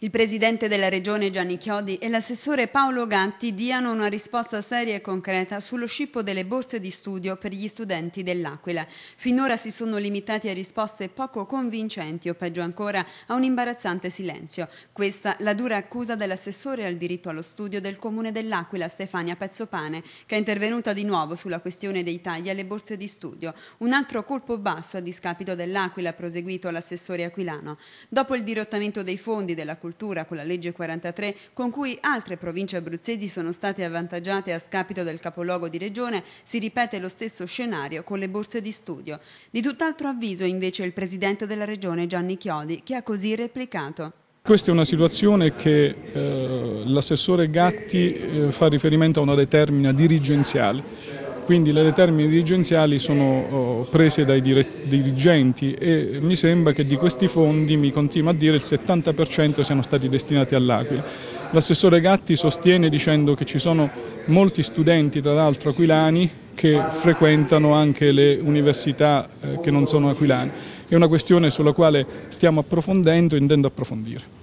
Il presidente della regione Gianni Chiodi e l'assessore Paolo Gatti diano una risposta seria e concreta sullo scippo delle borse di studio per gli studenti dell'Aquila. Finora si sono limitati a risposte poco convincenti o peggio ancora a un imbarazzante silenzio. Questa la dura accusa dell'assessore al diritto allo studio del comune dell'Aquila Stefania Pezzopane che è intervenuta di nuovo sulla questione dei tagli alle borse di studio. Un altro colpo basso a discapito dell'Aquila proseguito l'assessore aquilano. Dopo il dirottamento dei fondi della cultura cultura con la legge 43 con cui altre province abruzzesi sono state avvantaggiate a scapito del capoluogo di regione, si ripete lo stesso scenario con le borse di studio. Di tutt'altro avviso invece il presidente della regione Gianni Chiodi che ha così replicato. Questa è una situazione che eh, l'assessore Gatti eh, fa riferimento a una determina dirigenziale quindi le determine dirigenziali sono oh, prese dai dirigenti e mi sembra che di questi fondi, mi continua a dire, il 70% siano stati destinati all'Aquila. L'assessore Gatti sostiene dicendo che ci sono molti studenti, tra l'altro aquilani, che frequentano anche le università eh, che non sono aquilane. È una questione sulla quale stiamo approfondendo e intendo approfondire.